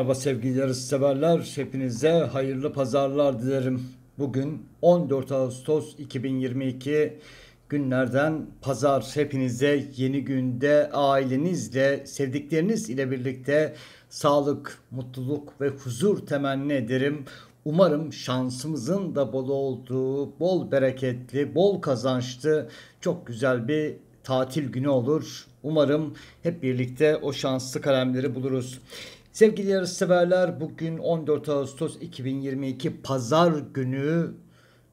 Merhaba sevgili severler. hepinize hayırlı pazarlar dilerim. Bugün 14 Ağustos 2022 günlerden pazar. Hepinize yeni günde ailenizle, sevdikleriniz ile birlikte sağlık, mutluluk ve huzur temenni ederim. Umarım şansımızın da bol olduğu, bol bereketli, bol kazançlı çok güzel bir tatil günü olur. Umarım hep birlikte o şanslı kalemleri buluruz. Sevgili yarışseverler bugün 14 Ağustos 2022 Pazar günü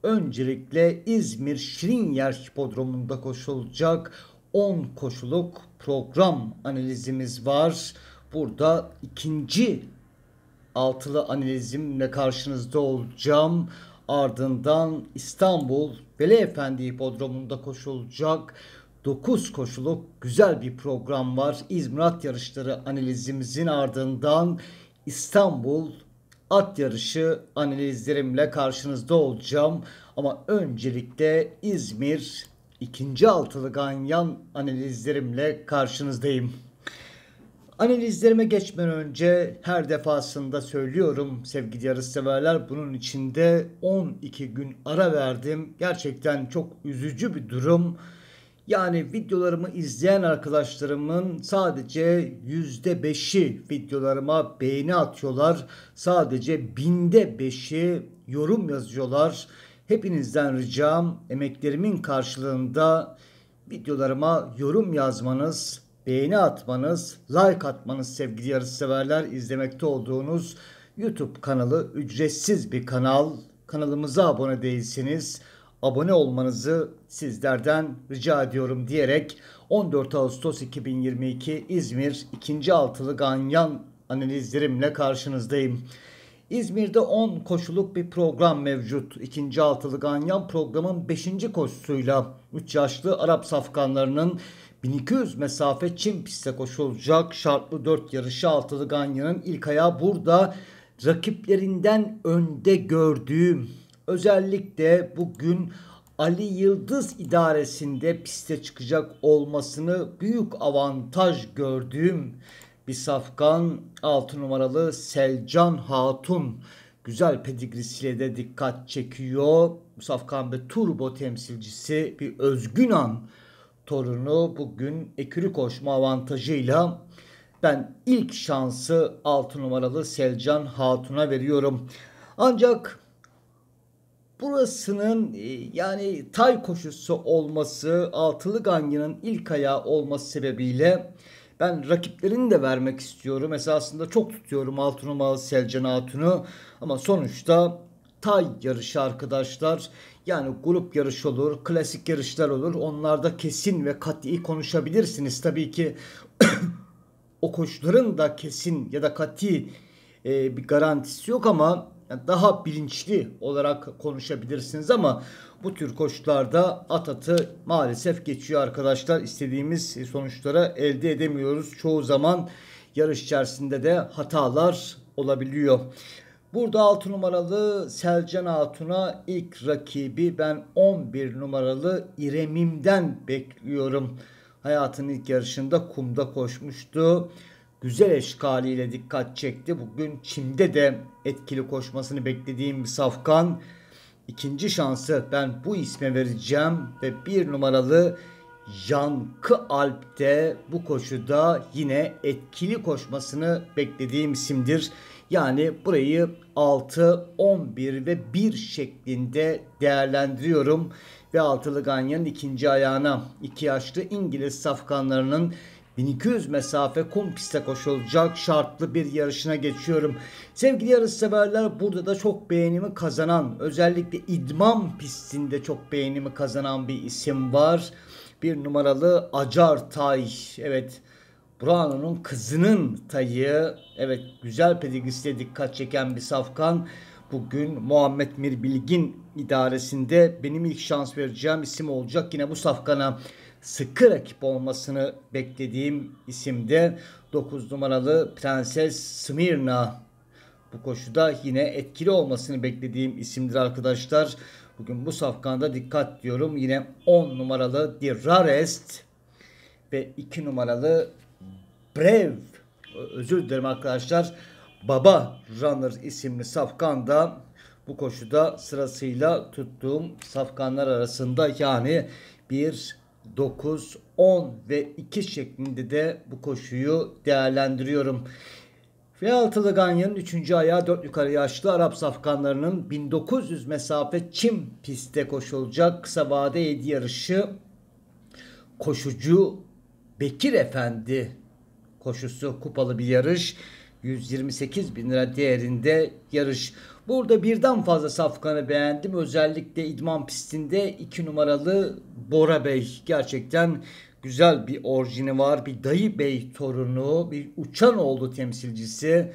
öncelikle İzmir Şirin Yer Hipodromu'nda koşulacak 10 koşuluk program analizimiz var. Burada ikinci altılı analizimle karşınızda olacağım. Ardından İstanbul Veli Efendi Hipodromu'nda koşulacak 9 koşuluk güzel bir program var. İzmir at yarışları analizimizin ardından İstanbul at yarışı analizlerimle karşınızda olacağım. Ama öncelikle İzmir ikinci altılı ganyan analizlerimle karşınızdayım. Analizlerime geçmeden önce her defasında söylüyorum sevgili yarışseverler bunun içinde 12 gün ara verdim. Gerçekten çok üzücü bir durum. Yani videolarımı izleyen arkadaşlarımın sadece yüzde beşi videolarıma beğeni atıyorlar. Sadece binde beşi yorum yazıyorlar. Hepinizden ricam emeklerimin karşılığında videolarıma yorum yazmanız, beğeni atmanız, like atmanız sevgili yarışseverler izlemekte olduğunuz YouTube kanalı ücretsiz bir kanal. Kanalımıza abone değilsiniz abone olmanızı sizlerden rica ediyorum diyerek 14 Ağustos 2022 İzmir 2. Altılı Ganyan analizlerimle karşınızdayım. İzmir'de 10 koşuluk bir program mevcut. 2. Altılı Ganyan programın 5. koşusuyla 3 yaşlı Arap safkanlarının 1200 mesafe Çin pistte koşulacak şartlı 4 yarışı Altılı Ganyan'ın ilk ayağı burada rakiplerinden önde gördüğüm özellikle bugün Ali Yıldız idaresinde piste çıkacak olmasını büyük avantaj gördüğüm bir safkan 6 numaralı Selcan Hatun güzel pedigrisiyle de dikkat çekiyor. Safkan ve turbo temsilcisi bir Özgünan torunu bugün ekürü koşma avantajıyla ben ilk şansı 6 numaralı Selcan Hatun'a veriyorum. Ancak Burasının e, yani tay koşusu olması, altılı ganginin ilk ayağı olması sebebiyle ben rakiplerini de vermek istiyorum. Esasında çok tutuyorum altı numaralı Selcan Hatun'u. Ama sonuçta tay yarışı arkadaşlar. Yani grup yarış olur, klasik yarışlar olur. Onlarda kesin ve kat'i konuşabilirsiniz. Tabii ki o koşuların da kesin ya da kat'i e, bir garantisi yok ama yani daha bilinçli olarak konuşabilirsiniz ama bu tür koşullarda at atı maalesef geçiyor arkadaşlar. İstediğimiz sonuçlara elde edemiyoruz. Çoğu zaman yarış içerisinde de hatalar olabiliyor. Burada 6 numaralı Selcan Hatun'a ilk rakibi ben 11 numaralı İremim'den bekliyorum. Hayatının ilk yarışında kumda koşmuştu güzel eşkaliyle dikkat çekti. Bugün Çim'de de etkili koşmasını beklediğim bir Safkan. ikinci şansı ben bu isme vereceğim ve bir numaralı Yankı Alp'te bu koşuda yine etkili koşmasını beklediğim isimdir. Yani burayı 6, 11 ve 1 şeklinde değerlendiriyorum. Ve altılı Ganyan ikinci ayağına 2 yaşlı İngiliz safkanlarının 1200 mesafe kum piste koşulacak şartlı bir yarışına geçiyorum. Sevgili yarışseverler burada da çok beğenimi kazanan özellikle idman pistinde çok beğenimi kazanan bir isim var. Bir numaralı Acar Tay. Evet Burano'nun kızının tayı. Evet güzel pedigrisiyle dikkat çeken bir safkan. Bugün Muhammed mirbilgin idaresinde benim ilk şans vereceğim isim olacak yine bu safkana sıkı rakip olmasını beklediğim isimde 9 numaralı Prenses Smirna. Bu koşuda yine etkili olmasını beklediğim isimdir arkadaşlar. Bugün bu safkanda dikkat diyorum. Yine 10 numaralı Dirarest ve 2 numaralı Brev özür dilerim arkadaşlar. Baba Runner isimli safkanda bu koşuda sırasıyla tuttuğum safkanlar arasında yani 1, 9, 10 ve 2 şeklinde de bu koşuyu değerlendiriyorum. F6'lı Ganyan'ın 3. ayağı 4 yukarı yaşlı Arap safkanlarının 1900 mesafe çim pistte koşulacak kısa vade 7 yarışı koşucu Bekir Efendi koşusu kupalı bir yarış. 128 bin lira değerinde yarış. Burada birden fazla safkanı beğendim. Özellikle idman pistinde 2 numaralı Bora Bey gerçekten güzel bir orijini var. Bir dayı bey torunu, bir uçan oğlu temsilcisi.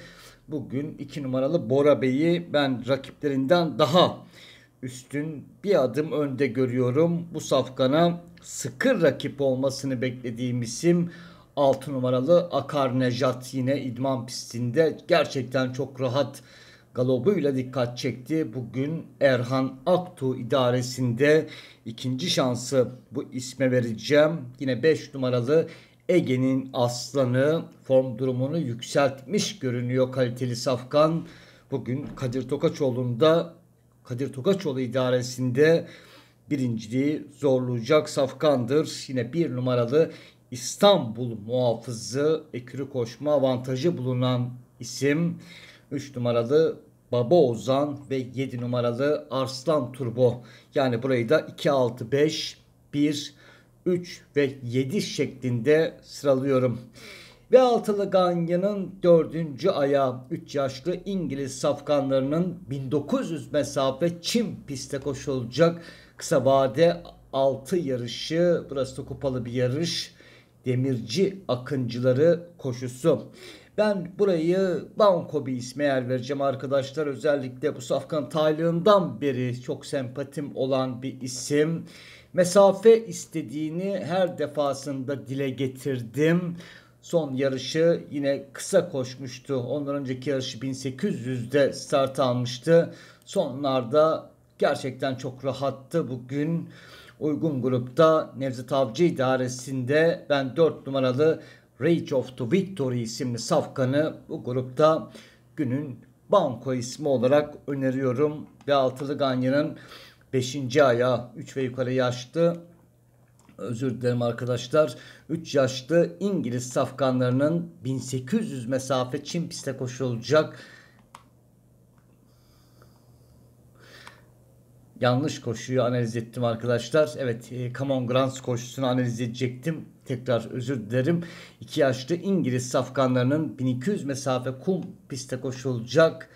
Bugün 2 numaralı Bora Bey'i ben rakiplerinden daha üstün bir adım önde görüyorum. Bu safkana sıkı rakip olmasını beklediğim isim 6 numaralı Akar Nejat yine idman pistinde gerçekten çok rahat galobuyla dikkat çekti. Bugün Erhan Aktu idaresinde ikinci şansı bu isme vereceğim. Yine 5 numaralı Ege'nin aslanı form durumunu yükseltmiş görünüyor kaliteli Safkan. Bugün Kadir Tokaçoğlu'nda Kadir Tokaçoğlu idaresinde birinciliği zorlayacak Safkan'dır. Yine bir numaralı İstanbul muhafızı ekürü koşma avantajı bulunan isim 3 numaralı Baba Ozan ve 7 numaralı Arslan Turbo. Yani burayı da 2, 6, 5, 1, 3 ve 7 şeklinde sıralıyorum. Ve altılı Ganyan'ın dördüncü ayağı 3 yaşlı İngiliz safkanlarının 1900 mesafe Çim piste koşulacak kısa vade 6 yarışı. Burası da kupalı bir yarış demirci akıncıları koşusu. Ben burayı Banko bir isme yer vereceğim arkadaşlar. Özellikle bu safkan taylığından beri çok sempatim olan bir isim. Mesafe istediğini her defasında dile getirdim. Son yarışı yine kısa koşmuştu. Ondan önceki yarışı 1800'de start almıştı. Sonlarda gerçekten çok rahattı bugün. Uygun grupta Nevzat Avcı idaresinde ben 4 numaralı Rage of the Victory isimli safkanı bu grupta günün banko ismi olarak öneriyorum. Ve altılı Ganya'nın 5. ayağı 3 ve yukarı yaştı. özür dilerim arkadaşlar. 3 yaşlı İngiliz safkanlarının 1800 mesafe Çin piste koşulacak yanlış koşuyu analiz ettim arkadaşlar. Evet e, Camon Grants koşusunu analiz edecektim. Tekrar özür dilerim. İki yaşlı İngiliz safkanlarının 1200 mesafe kum pistte koşulacak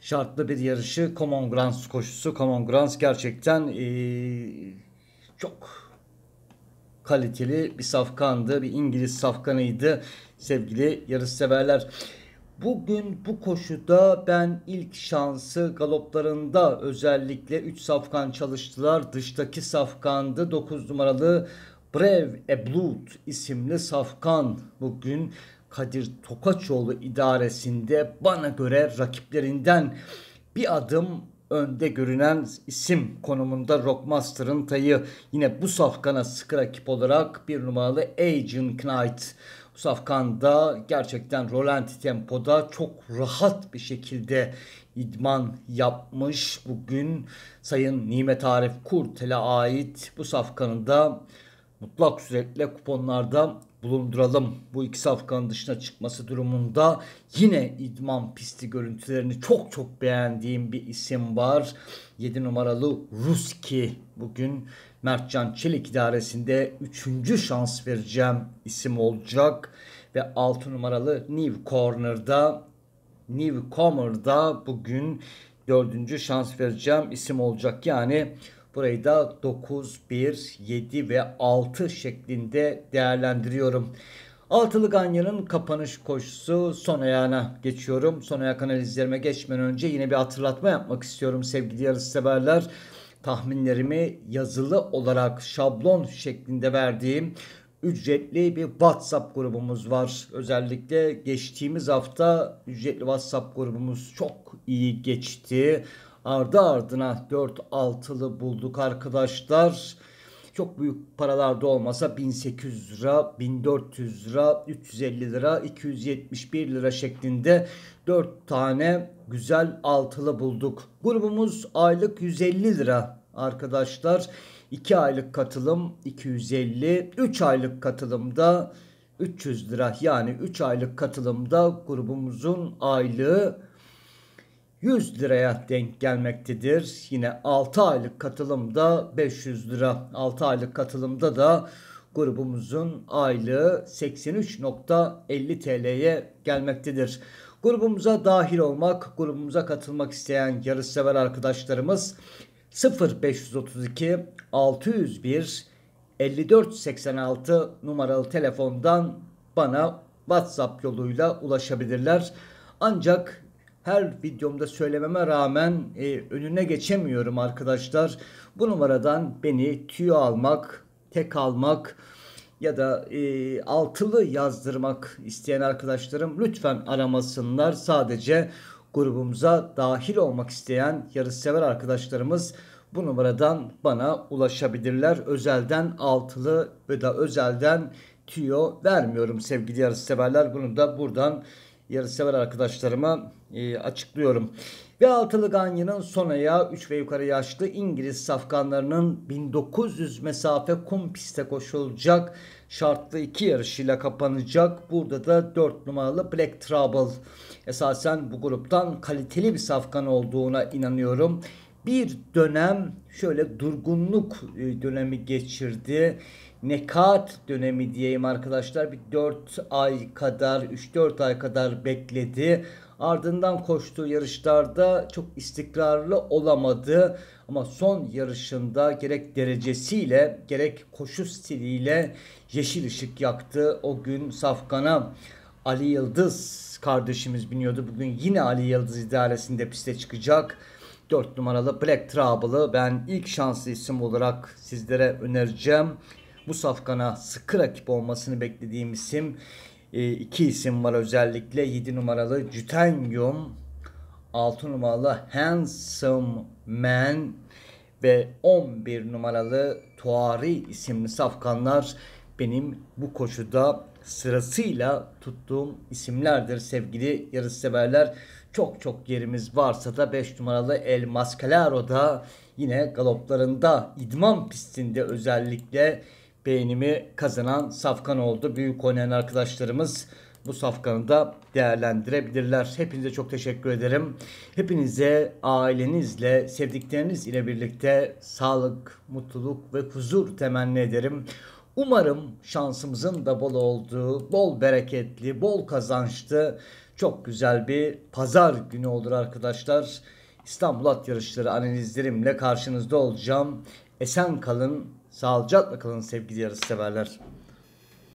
şartlı bir yarışı Common Grants koşusu. Common Grants gerçekten e, çok kaliteli bir safkandı. Bir İngiliz safkanıydı sevgili yarış severler. Bugün bu koşuda ben ilk şansı galoplarında özellikle 3 safkan çalıştılar. Dıştaki safkandı 9 numaralı Brave Eblut isimli safkan bugün Kadir Tokaçoğlu idaresinde bana göre rakiplerinden bir adım önde görünen isim konumunda Rockmaster'ın tayı yine bu safkana sık rakip olarak bir numaralı Agent Knight Safkan da gerçekten rolanti tempoda çok rahat bir şekilde idman yapmış. Bugün Sayın Nimet Arif Kurtel'e ait bu safkanın da mutlak suretle kuponlarda bulunduralım. Bu ikisi Afgan dışına çıkması durumunda yine idman pisti görüntülerini çok çok beğendiğim bir isim var. 7 numaralı Ruski bugün Mertcan Çelik idaresinde 3. şans vereceğim isim olacak. Ve 6 numaralı New Corner'da New Comer'da bugün 4. şans vereceğim isim olacak. Yani Burayı da 9, 1, 7 ve 6 şeklinde değerlendiriyorum. Altılı Ganya'nın kapanış koşusu son ayağına geçiyorum. Son ayak analizlerime geçmeden önce yine bir hatırlatma yapmak istiyorum sevgili yarışseverler. Tahminlerimi yazılı olarak şablon şeklinde verdiğim ücretli bir WhatsApp grubumuz var. Özellikle geçtiğimiz hafta ücretli WhatsApp grubumuz çok iyi geçti. Ardı ardına 4 altılı bulduk arkadaşlar. Çok büyük paralarda olmasa 1800 lira, 1400 lira, 350 lira, 271 lira şeklinde 4 tane güzel altılı bulduk. Grubumuz aylık 150 lira arkadaşlar. 2 aylık katılım 250, 3 aylık katılımda 300 lira yani 3 aylık katılımda grubumuzun aylığı 100 liraya denk gelmektedir. Yine 6 aylık katılımda 500 lira. 6 aylık katılımda da grubumuzun aylığı 83.50 TL'ye gelmektedir. Grubumuza dahil olmak, grubumuza katılmak isteyen yarışsever arkadaşlarımız 0532 601 5486 numaralı telefondan bana WhatsApp yoluyla ulaşabilirler. Ancak her videomda söylememe rağmen e, önüne geçemiyorum arkadaşlar. Bu numaradan beni tüy almak, tek almak ya da e, altılı yazdırmak isteyen arkadaşlarım lütfen aramasınlar. Sadece grubumuza dahil olmak isteyen yarışsever arkadaşlarımız bu numaradan bana ulaşabilirler. Özelden altılı ve da özelden tüyo vermiyorum sevgili yarışseverler. Bunu da buradan yarışsever arkadaşlarıma e, açıklıyorum. Ve altılı Ganyan'ın son ayağı 3 ve yukarı yaşlı İngiliz safkanlarının 1900 mesafe kum piste koşulacak şartlı iki yarışıyla kapanacak. Burada da 4 numaralı Black Trouble. Esasen bu gruptan kaliteli bir safkan olduğuna inanıyorum bir dönem şöyle durgunluk e, dönemi geçirdi. Nekat dönemi diyeyim arkadaşlar. Bir 4 ay kadar, 3-4 ay kadar bekledi. Ardından koştuğu yarışlarda çok istikrarlı olamadı. Ama son yarışında gerek derecesiyle gerek koşu stiliyle yeşil ışık yaktı. O gün Safkan'a Ali Yıldız kardeşimiz biniyordu. Bugün yine Ali Yıldız idaresinde piste çıkacak. 4 numaralı Black Trouble'ı ben ilk şanslı isim olarak sizlere önereceğim. Bu safkana sıkı rakip olmasını beklediğim isim e, iki isim var özellikle 7 numaralı Cütenyum 6 numaralı Handsome Man ve 11 numaralı Tuari isimli safkanlar benim bu koşuda sırasıyla tuttuğum isimlerdir sevgili yarışseverler. Çok çok yerimiz varsa da 5 numaralı El da yine galoplarında idman pistinde özellikle beğenimi kazanan safkan oldu. Büyük oynayan arkadaşlarımız bu safkanı da değerlendirebilirler. Hepinize çok teşekkür ederim. Hepinize ailenizle, sevdikleriniz ile birlikte sağlık, mutluluk ve huzur temenni ederim. Umarım şansımızın da bol olduğu, bol bereketli, bol kazançlı çok güzel bir pazar günü olur arkadaşlar. İstanbul At Yarışları analizlerimle karşınızda olacağım. Esen kalın, sağlıcakla kalın sevgili yarış severler.